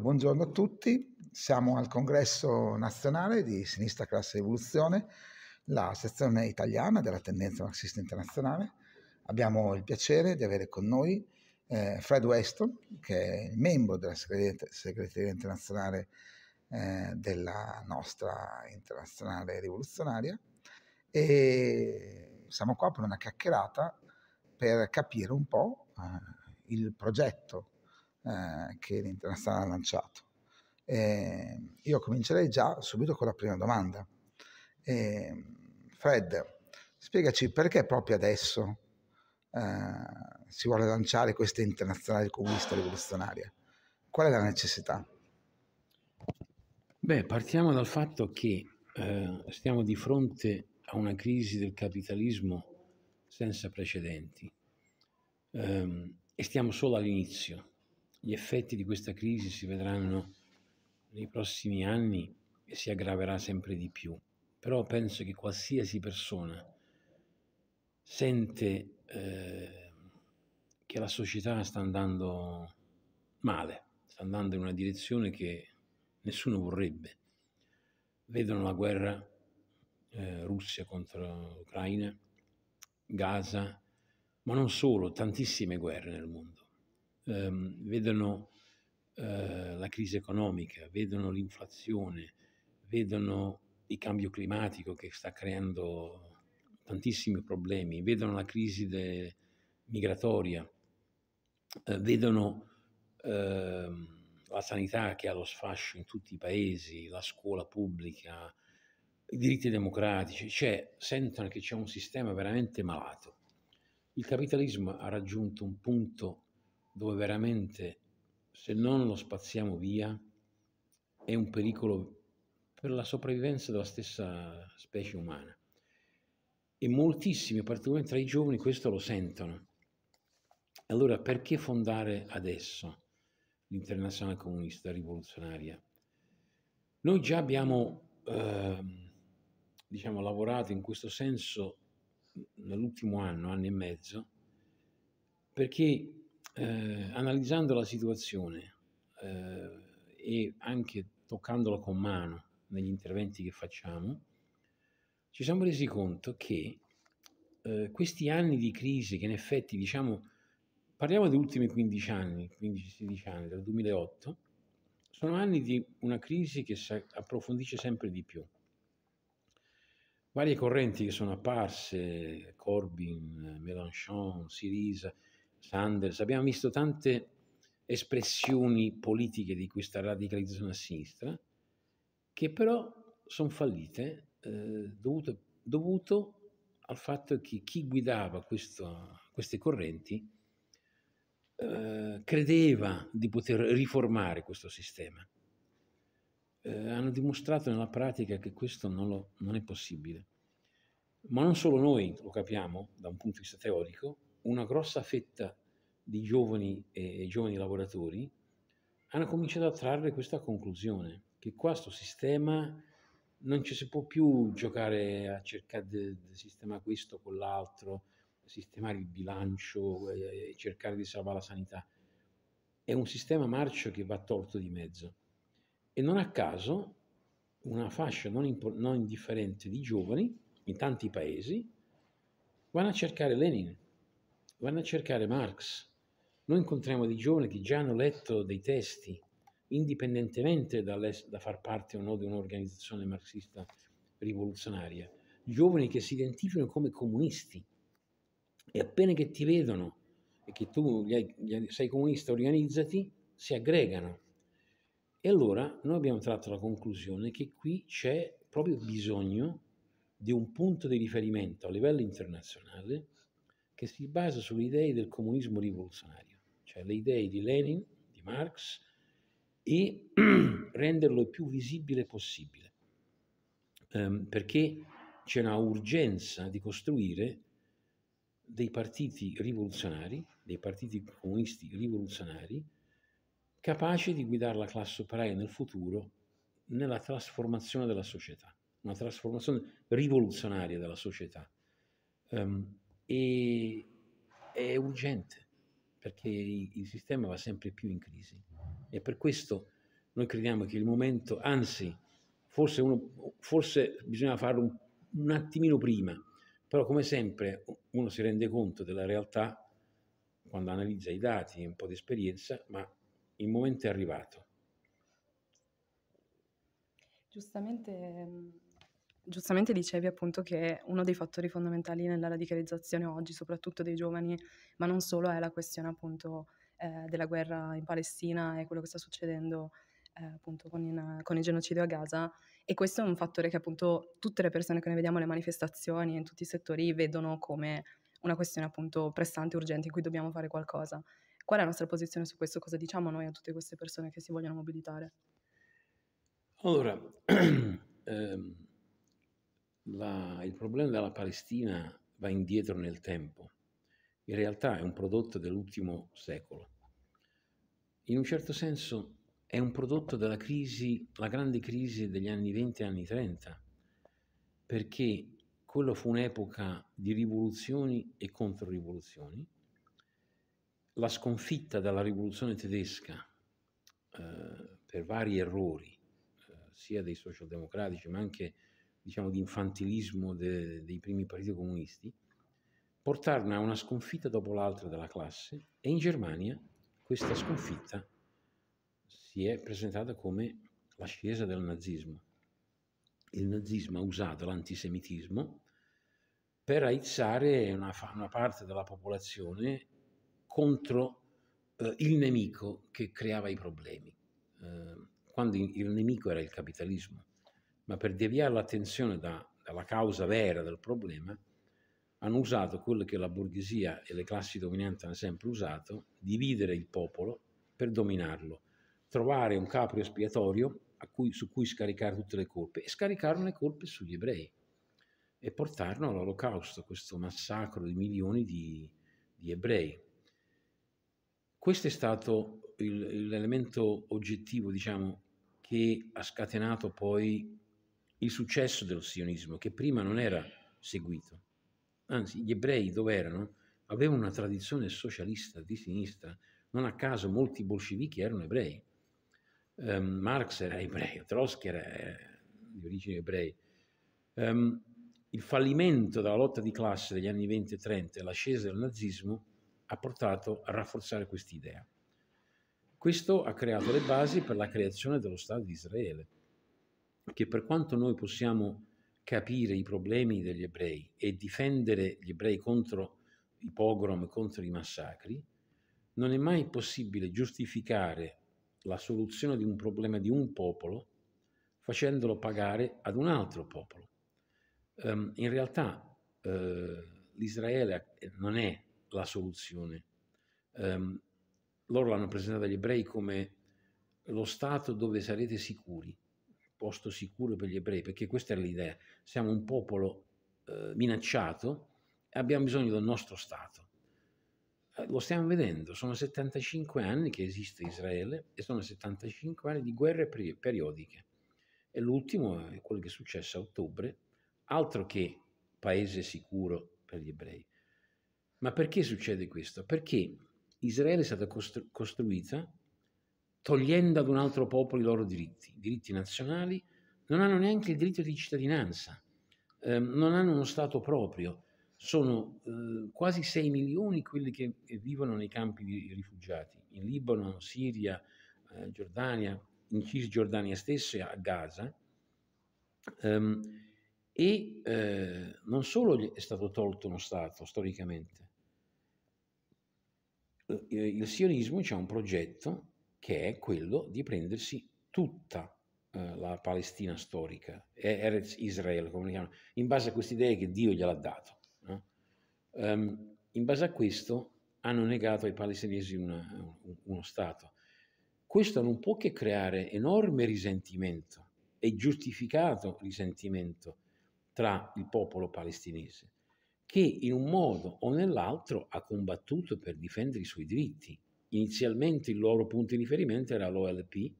buongiorno a tutti, siamo al congresso nazionale di Sinistra Classe Evoluzione, la sezione italiana della tendenza marxista internazionale. Abbiamo il piacere di avere con noi eh, Fred Weston, che è membro della segreteria internazionale eh, della nostra internazionale rivoluzionaria, e siamo qua per una chiacchierata per capire un po' eh, il progetto eh, che l'Internazionale ha lanciato. E ehm, io comincerei già subito con la prima domanda. E ehm, Fred, spiegaci perché proprio adesso eh, si vuole lanciare questa Internazionale Comunista Rivoluzionaria? Qual è la necessità? Beh, partiamo dal fatto che eh, stiamo di fronte a una crisi del capitalismo senza precedenti eh, e stiamo solo all'inizio. Gli effetti di questa crisi si vedranno nei prossimi anni e si aggraverà sempre di più. Però penso che qualsiasi persona sente eh, che la società sta andando male, sta andando in una direzione che nessuno vorrebbe. Vedono la guerra eh, Russia contro l'Ucraina, Gaza, ma non solo, tantissime guerre nel mondo ehm, vedono eh, la crisi economica, vedono l'inflazione, vedono il cambio climatico che sta creando tantissimi problemi, vedono la crisi de- migratoria, eh, vedono ehm, la sanità che ha lo sfascio in tutti i paesi, la scuola pubblica, i diritti democratici, cioè sentono che c'è un sistema veramente malato. Il capitalismo ha raggiunto un punto dove veramente se non lo spaziamo via è un pericolo per la sopravvivenza della stessa specie umana. E moltissimi, particolarmente tra i giovani, questo lo sentono. Allora perché fondare adesso l'Internazionale Comunista Rivoluzionaria? Noi già abbiamo eh, diciamo, lavorato in questo senso nell'ultimo anno, anno e mezzo, perché eh, analizzando la situazione eh, e anche toccandola con mano negli interventi che facciamo, ci siamo resi conto che eh, questi anni di crisi, che in effetti diciamo, parliamo degli ultimi 15 anni, 15-16 anni, dal 2008, sono anni di una crisi che si approfondisce sempre di più. Varie correnti che sono apparse, Corbyn, Mélenchon, Sirisa, Sanders, abbiamo visto tante espressioni politiche di questa radicalizzazione a sinistra che però sono fallite eh, dovuto, dovuto, al fatto che chi guidava questo, queste correnti eh, credeva di poter riformare questo sistema. Eh, hanno dimostrato nella pratica che questo non, lo, non è possibile. Ma non solo noi lo capiamo da un punto di vista teorico, una grossa fetta di giovani e eh, giovani lavoratori hanno cominciato a trarre questa conclusione, che questo sistema non ci si può più giocare a cercare di sistemare questo, quell'altro, sistemare il bilancio, eh, cercare di salvare la sanità. È un sistema marcio che va tolto di mezzo. E non a caso una fascia non, impo- non indifferente di giovani in tanti paesi vanno a cercare Lenin vanno a cercare Marx. Noi incontriamo dei giovani che già hanno letto dei testi, indipendentemente da far parte o no di un'organizzazione marxista rivoluzionaria, giovani che si identificano come comunisti e appena che ti vedono e che tu sei comunista, organizzati, si aggregano. E allora noi abbiamo tratto la conclusione che qui c'è proprio bisogno di un punto di riferimento a livello internazionale che si basa sulle idee del comunismo rivoluzionario, cioè le idee di Lenin, di Marx, e renderlo il più visibile possibile, um, perché c'è una urgenza di costruire dei partiti rivoluzionari, dei partiti comunisti rivoluzionari, capaci di guidare la classe operaia nel futuro nella trasformazione della società, una trasformazione rivoluzionaria della società. Um, e è urgente perché il sistema va sempre più in crisi e per questo noi crediamo che il momento, anzi forse, uno, forse bisogna farlo un, un attimino prima, però come sempre uno si rende conto della realtà quando analizza i dati, e un po' di esperienza, ma il momento è arrivato. Giustamente ehm, giustamente dicevi appunto che uno dei fattori fondamentali nella radicalizzazione oggi, soprattutto dei giovani, ma non solo, è la questione appunto eh, della guerra in Palestina e quello che sta succedendo eh, appunto con, in, con, il genocidio a Gaza. E questo è un fattore che appunto tutte le persone che noi vediamo alle manifestazioni in tutti i settori vedono come una questione appunto pressante, urgente, in cui dobbiamo fare qualcosa. Qual è la nostra posizione su questo? Cosa diciamo noi a tutte queste persone che si vogliono mobilitare? Allora, ehm la, il problema della Palestina va indietro nel tempo, in realtà è un prodotto dell'ultimo secolo. In un certo senso è un prodotto della crisi, la grande crisi degli anni 20 e anni 30, perché quello fu un'epoca di rivoluzioni e controrivoluzioni. La sconfitta della rivoluzione tedesca eh, per vari errori, eh, sia dei socialdemocratici ma anche dei diciamo, di infantilismo de, dei primi partiti comunisti, portarono a una sconfitta dopo l'altra della classe e in Germania questa sconfitta si è presentata come l'ascesa del nazismo. Il nazismo ha usato l'antisemitismo per aizzare una, una parte della popolazione contro eh, il nemico che creava i problemi. Eh, quando il nemico era il capitalismo, ma per deviare l'attenzione da, dalla causa vera del problema, hanno usato quello che la borghesia e le classi dominanti hanno sempre usato, dividere il popolo per dominarlo, trovare un capo espiatorio cui, su cui scaricare tutte le colpe e scaricarono le colpe sugli ebrei e portarono all'olocausto questo massacro di milioni di, di ebrei. Questo è stato il, l'elemento oggettivo, diciamo, che ha scatenato poi il successo dello sionismo, che prima non era seguito. Anzi, gli ebrei dove erano avevano una tradizione socialista di sinistra, non a caso molti bolscevichi erano ebrei. Um, Marx era ebreo, Trotsky era, era eh, di origine ebrei. Um, il fallimento della lotta di classe degli anni 20 e 30 e l'ascesa del nazismo ha portato a rafforzare quest'idea. Questo ha creato le basi per la creazione dello Stato di Israele che per quanto noi possiamo capire i problemi degli ebrei e difendere gli ebrei contro i pogrom, contro i massacri, non è mai possibile giustificare la soluzione di un problema di un popolo facendolo pagare ad un altro popolo. Um, in realtà uh, l'Israele non è la soluzione. Um, loro l'hanno presentata agli ebrei come lo Stato dove sarete sicuri posto sicuro per gli ebrei, perché questa era l'idea. Siamo un popolo eh, minacciato e abbiamo bisogno del nostro Stato. Eh, lo stiamo vedendo, sono 75 anni che esiste Israele e sono 75 anni di guerre peri- periodiche. E l'ultimo è quello che è successo a ottobre, altro che paese sicuro per gli ebrei. Ma perché succede questo? Perché Israele è stata costru- costruita togliendo ad un altro popolo i loro diritti, diritti nazionali, non hanno neanche il diritto di cittadinanza, eh, non hanno uno Stato proprio. Sono eh, quasi 6 milioni quelli che vivono nei campi di rifugiati, in Libano, Siria, eh, Giordania, in Cisgiordania stessa, a Gaza. Ehm, e eh, non solo è stato tolto uno Stato storicamente, eh, il sionismo c'è un progetto che è quello di prendersi tutta eh, la Palestina storica, Eretz Israel, come chiamano, in base a queste idee che Dio gliel'ha dato. No? Um, in base a questo hanno negato ai palestinesi una, uno Stato. Questo non può che creare enorme risentimento e giustificato risentimento tra il popolo palestinese, che in un modo o nell'altro ha combattuto per difendere i suoi diritti inizialmente il loro punto di riferimento era l'OLP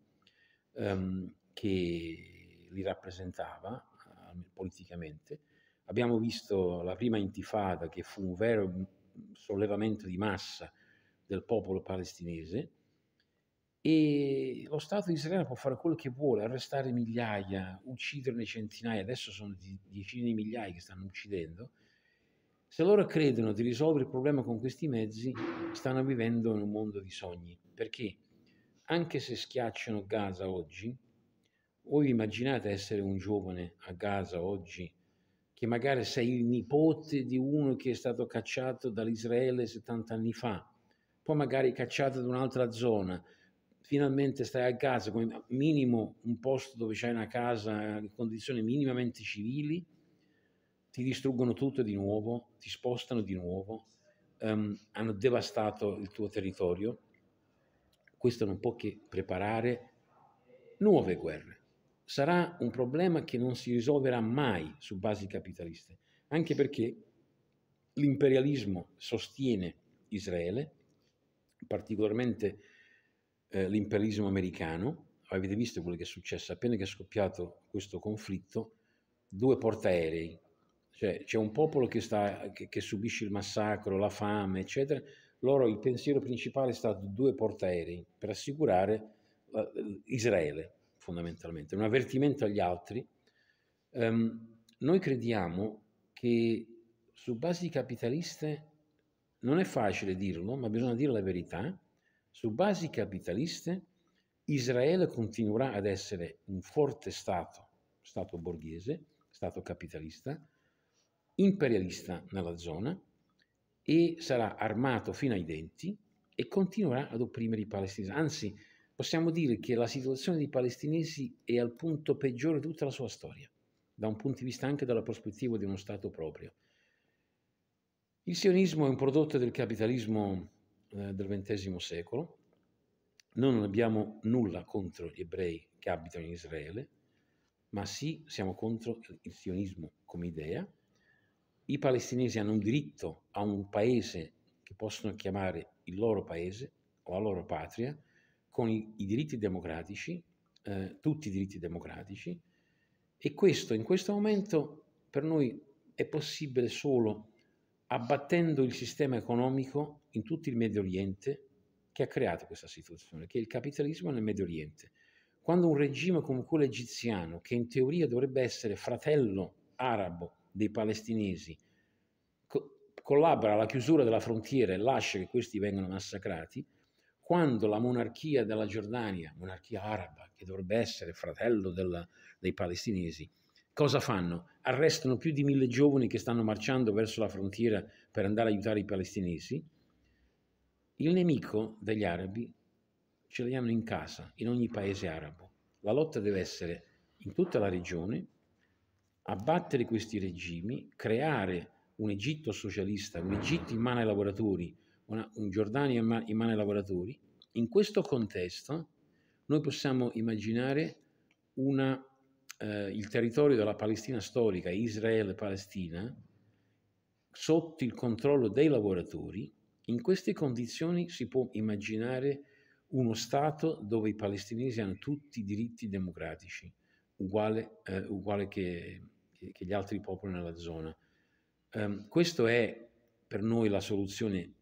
ehm, che li rappresentava eh, politicamente. Abbiamo visto la prima intifada che fu un vero mm, sollevamento di massa del popolo palestinese e lo Stato di Israele può fare quello che vuole, arrestare migliaia, ucciderne centinaia, adesso sono decine di migliaia che stanno uccidendo, se loro credono di risolvere il problema con questi mezzi, stanno vivendo in un mondo di sogni, perché anche se schiacciano Gaza oggi, voi immaginate essere un giovane a Gaza oggi, che magari sei il nipote di uno che è stato cacciato dall'Israele 70 anni fa, poi magari cacciato da un'altra zona, finalmente stai a Gaza, come minimo un posto dove c'è una casa in condizioni minimamente civili, ti distruggono tutto di nuovo, ti spostano di nuovo, um, hanno devastato il tuo territorio. Questo non può che preparare nuove guerre. Sarà un problema che non si risolverà mai su basi capitaliste, anche perché l'imperialismo sostiene Israele, particolarmente eh, l'imperialismo americano. Avete visto quello che è successo appena che è scoppiato questo conflitto, due portaerei cioè, c'è un popolo che, sta, che, che, subisce il massacro, la fame, eccetera. Loro il pensiero principale è stato due portaerei per assicurare uh, Israele, fondamentalmente, un avvertimento agli altri. Um, noi crediamo che su basi capitaliste, non è facile dirlo, ma bisogna dire la verità, su basi capitaliste Israele continuerà ad essere un forte Stato, Stato borghese, Stato capitalista, imperialista nella zona e sarà armato fino ai denti e continuerà ad opprimere i palestinesi. Anzi, possiamo dire che la situazione dei palestinesi è al punto peggiore di tutta la sua storia, da un punto di vista anche dalla prospettiva di uno Stato proprio. Il sionismo è un prodotto del capitalismo eh, del XX secolo, noi non abbiamo nulla contro gli ebrei che abitano in Israele, ma sì siamo contro il sionismo come idea i palestinesi hanno un diritto a un paese che possono chiamare il loro paese o la loro patria, con i, i diritti democratici, eh, tutti i diritti democratici, e questo in questo momento per noi è possibile solo abbattendo il sistema economico in tutto il Medio Oriente che ha creato questa situazione, che è il capitalismo nel Medio Oriente. Quando un regime come quello egiziano, che in teoria dovrebbe essere fratello arabo dei palestinesi, co- collabora alla chiusura della frontiera e lascia che questi vengano massacrati, quando la monarchia della Giordania, monarchia araba, che dovrebbe essere fratello della, dei palestinesi, cosa fanno? Arrestano più di mille giovani che stanno marciando verso la frontiera per andare a aiutare i palestinesi. Il nemico degli arabi ce li hanno in casa, in ogni paese arabo. La lotta deve essere in tutta la regione, abbattere questi regimi, creare un Egitto socialista, un Egitto in mano ai lavoratori, una, un Giordania in, man- in mano ai lavoratori, in questo contesto noi possiamo immaginare una, eh, il territorio della Palestina storica, Israele-Palestina, sotto il controllo dei lavoratori, in queste condizioni si può immaginare uno Stato dove i palestinesi hanno tutti i diritti democratici, uguale, eh, uguale che che gli altri popoli nella zona. Um, ehm, questa è per noi la soluzione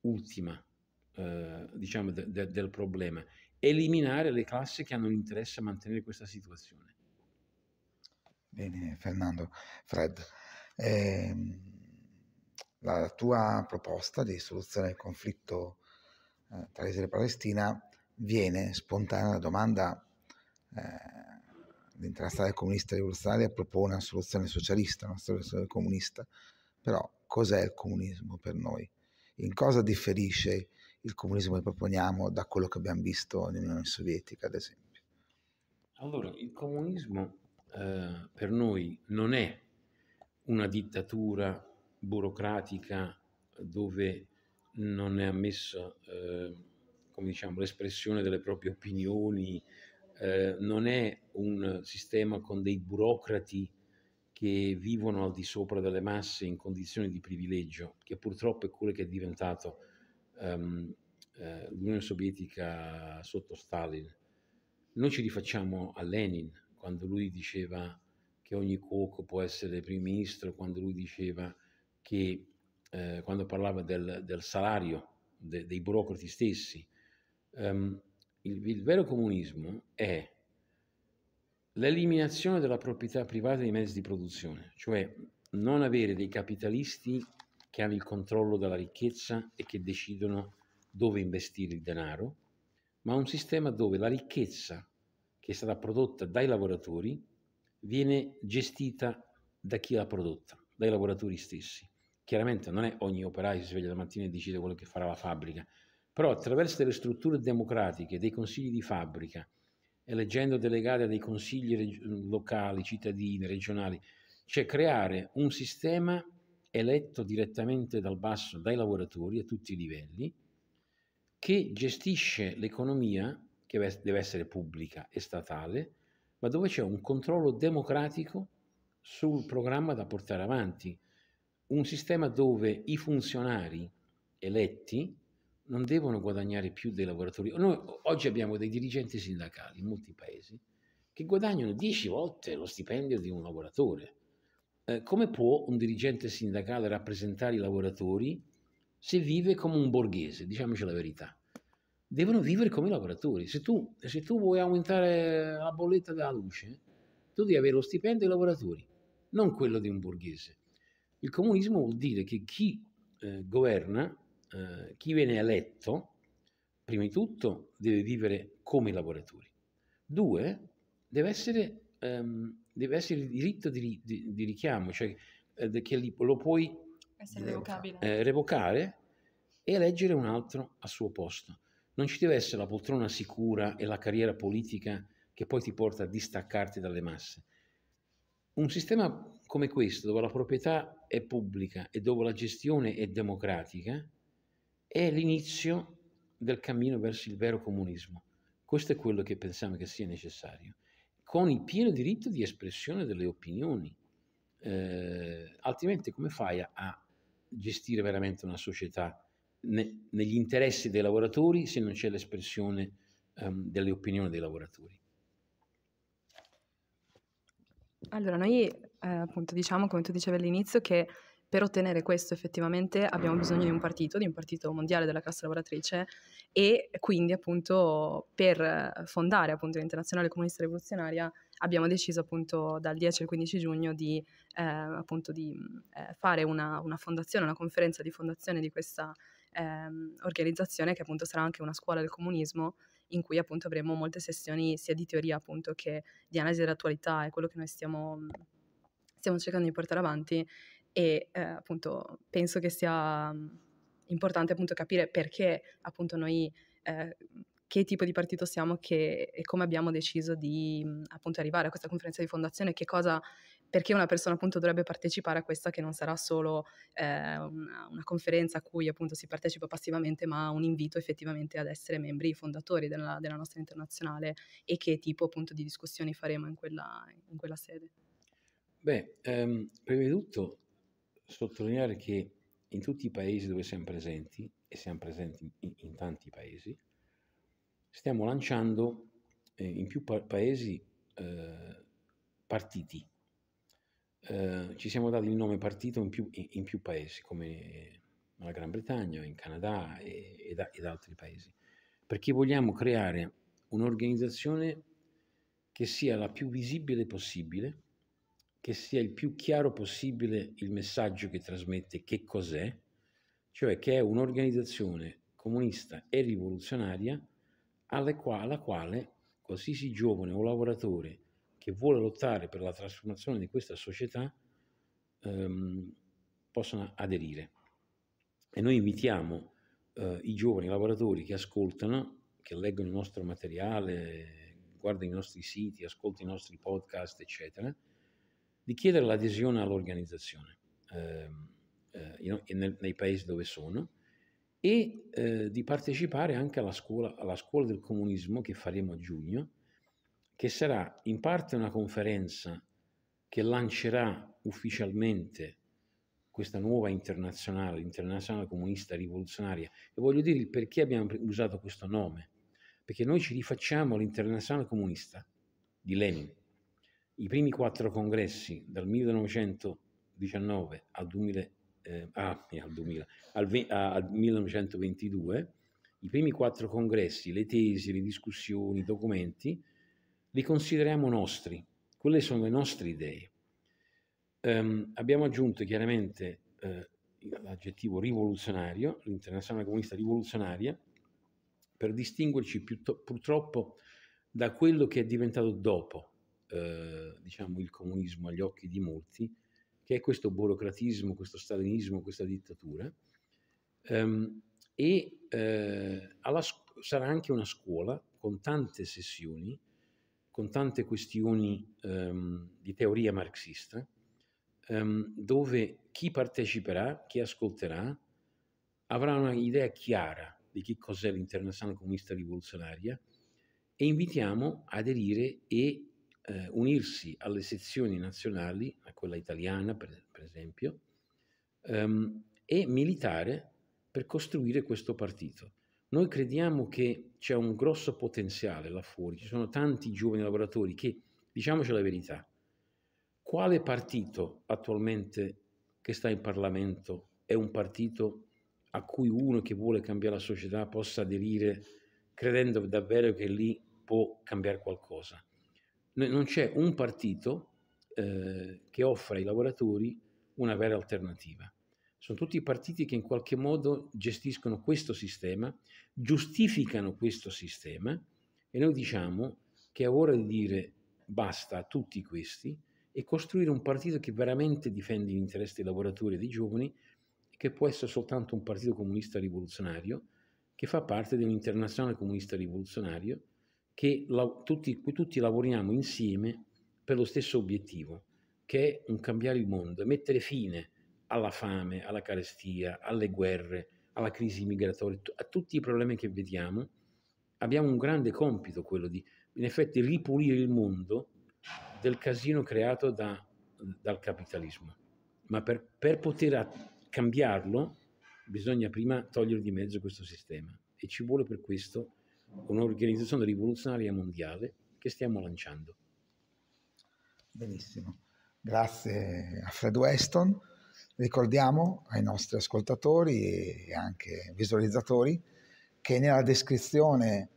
ultima, uh, diciamo, de, de, del problema, eliminare le classi che hanno interesse a mantenere questa situazione. Bene, Fernando. Fred, eh, la tua proposta di soluzione del conflitto eh, tra Israele e Palestina viene spontanea la domanda eh, dentro la strada comunista rivoluzionaria propone una soluzione socialista, una soluzione comunista, però cos'è il comunismo per noi? In cosa differisce il comunismo che proponiamo da quello che abbiamo visto nell'Unione Sovietica, ad esempio? Allora, il comunismo eh, per noi non è una dittatura burocratica dove non è ammessa eh, come diciamo, l'espressione delle proprie opinioni, eh, non è un sistema con dei burocrati che vivono al di sopra delle masse in condizioni di privilegio, che purtroppo è quello che è diventato um, eh, l'Unione Sovietica sotto Stalin. Noi ci rifacciamo a Lenin quando lui diceva che ogni cuoco può essere primo ministro, quando lui diceva che eh, quando parlava del, del salario de, dei burocrati stessi. Um, il, il vero comunismo è l'eliminazione della proprietà privata dei mezzi di produzione, cioè non avere dei capitalisti che hanno il controllo della ricchezza e che decidono dove investire il denaro, ma un sistema dove la ricchezza che è stata prodotta dai lavoratori viene gestita da chi l'ha prodotta, dai lavoratori stessi. Chiaramente non è ogni operaio che si sveglia la mattina e decide quello che farà la fabbrica, però attraverso delle strutture democratiche, dei consigli di fabbrica, eleggendo delegate a dei consigli reg- locali, cittadini, regionali, cioè creare un sistema eletto direttamente dal basso dai lavoratori a tutti i livelli, che gestisce l'economia, che deve essere pubblica e statale, ma dove c'è un controllo democratico sul programma da portare avanti, un sistema dove i funzionari eletti non devono guadagnare più dei lavoratori. Noi oggi abbiamo dei dirigenti sindacali in molti paesi che guadagnano 10 volte lo stipendio di un lavoratore. Eh, come può un dirigente sindacale rappresentare i lavoratori se vive come un borghese? Diciamoci la verità. Devono vivere come i lavoratori. Se tu, se tu vuoi aumentare la bolletta della luce, tu devi avere lo stipendio dei lavoratori, non quello di un borghese. Il comunismo vuol dire che chi eh, governa eh, chi viene eletto, prima di tutto, deve vivere come i lavoratori. Due, deve essere, ehm, deve essere il diritto di, di, di richiamo, cioè eh, che li, lo puoi eh, revocare e eleggere un altro a suo posto. Non ci deve essere la poltrona sicura e la carriera politica che poi ti porta a distaccarti dalle masse. Un sistema come questo, dove la proprietà è pubblica e dove la gestione è democratica, è l'inizio del cammino verso il vero comunismo. Questo è quello che pensiamo che sia necessario, con il pieno diritto di espressione delle opinioni. Eh, altrimenti come fai a, a, gestire veramente una società ne, negli interessi dei lavoratori se non c'è l'espressione um, delle opinioni dei lavoratori? Allora, noi eh, appunto diciamo, come tu dicevi all'inizio, che per ottenere questo effettivamente abbiamo bisogno di un partito, di un partito mondiale della classe lavoratrice e quindi appunto per fondare appunto l'Internazionale Comunista Rivoluzionaria abbiamo deciso appunto dal 10 al 15 giugno di, eh, appunto, di eh, fare una, una, fondazione, una conferenza di fondazione di questa eh, organizzazione che appunto sarà anche una scuola del comunismo in cui appunto avremo molte sessioni sia di teoria appunto che di analisi dell'attualità e quello che noi stiamo stiamo cercando di portare avanti e eh, appunto penso che sia mm, importante appunto capire perché appunto noi eh, che tipo di partito siamo che, e come abbiamo deciso di mm, appunto arrivare a questa conferenza di fondazione, che cosa, perché una persona appunto dovrebbe partecipare a questa che non sarà solo eh, una, una, conferenza a cui appunto si partecipa passivamente, ma un invito effettivamente ad essere membri fondatori della, della nostra internazionale e che tipo appunto di discussioni faremo in quella, in quella sede. Beh, ehm, prima di tutto sottolineare che in tutti i paesi dove siamo presenti, e siamo presenti in, in tanti paesi, stiamo lanciando eh, in più pa- paesi eh, partiti. Eh, ci siamo dati il nome partito in più, in, in più paesi, come la Gran Bretagna, in Canada e, ed, ed altri paesi, perché vogliamo creare un'organizzazione che sia la più visibile possibile che sia il più chiaro possibile il messaggio che trasmette, che cos'è, cioè che è un'organizzazione comunista e rivoluzionaria alla quale, alla quale qualsiasi giovane o lavoratore che vuole lottare per la trasformazione di questa società ehm, possono aderire. E noi invitiamo eh, i giovani lavoratori che ascoltano, che leggono il nostro materiale, guardano i nostri siti, ascoltano i nostri podcast, eccetera, di chiedere l'adesione all'organizzazione ehm, eh, eh, nel, nei paesi dove sono e eh, di partecipare anche alla scuola, alla scuola del comunismo che faremo a giugno, che sarà in parte una conferenza che lancerà ufficialmente questa nuova internazionale, l'internazionale comunista rivoluzionaria. E voglio dire il perché abbiamo usato questo nome, perché noi ci rifacciamo all'internazionale comunista di Lenin i primi quattro congressi dal 1919 al, 2000, eh, ah, al, 2000, al, ve, al 1922, i primi quattro congressi, le tesi, le discussioni, i documenti, li consideriamo nostri, quelle sono le nostre idee. Um, abbiamo aggiunto chiaramente eh, l'aggettivo rivoluzionario, l'internazionale comunista rivoluzionaria, per distinguerci purtroppo da quello che è diventato dopo, eh, diciamo, il comunismo agli occhi di molti, che è questo burocratismo, questo stalinismo, questa dittatura, ehm, e eh, sc- sarà anche una scuola con tante sessioni, con tante questioni ehm, di teoria marxista, ehm, dove chi parteciperà, chi ascolterà, avrà un'idea chiara di che cos'è l'internazionale comunista rivoluzionaria e invitiamo ad aderire e eh, unirsi alle sezioni nazionali, a quella italiana per, per esempio, ehm, e militare per costruire questo partito. Noi crediamo che c'è un grosso potenziale là fuori, ci sono tanti giovani lavoratori che, diciamoci la verità, quale partito attualmente che sta in Parlamento è un partito a cui uno che vuole cambiare la società possa aderire credendo davvero che lì può cambiare qualcosa? non c'è un partito eh, che offra ai lavoratori una vera alternativa. Sono tutti partiti che in qualche modo gestiscono questo sistema, giustificano questo sistema e noi diciamo che è ora di dire basta a tutti questi e costruire un partito che veramente difende gli interessi dei lavoratori e dei giovani, che può essere soltanto un partito comunista rivoluzionario, che fa parte di un internazionale comunista rivoluzionario, che la, tutti, tutti lavoriamo insieme per lo stesso obiettivo, che è un cambiare il mondo, mettere fine alla fame, alla carestia, alle guerre, alla crisi migratoria, a tutti i problemi che vediamo, abbiamo un grande compito, quello di in effetti ripulire il mondo del casino creato da, dal capitalismo. Ma per, per poter cambiarlo bisogna prima togliere di mezzo questo sistema e ci vuole per questo un'organizzazione rivoluzionaria mondiale che stiamo lanciando. Benissimo, grazie a Fred Weston. Ricordiamo ai nostri ascoltatori e anche visualizzatori che nella descrizione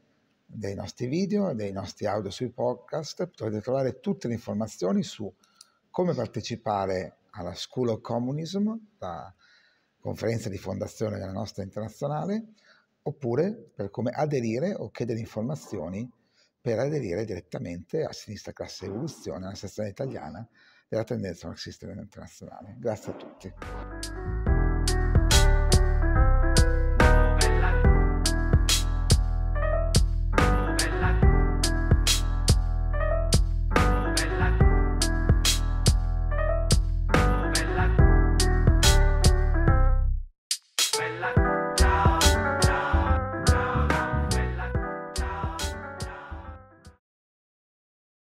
dei nostri video e dei nostri audio sui podcast potete trovare tutte le informazioni su come partecipare alla School of Communism, la conferenza di fondazione della nostra internazionale, oppure per come aderire o chiedere informazioni per aderire direttamente a Sinistra Classe Evoluzione, alla sezione italiana della tendenza marxista internazionale. Grazie a tutti.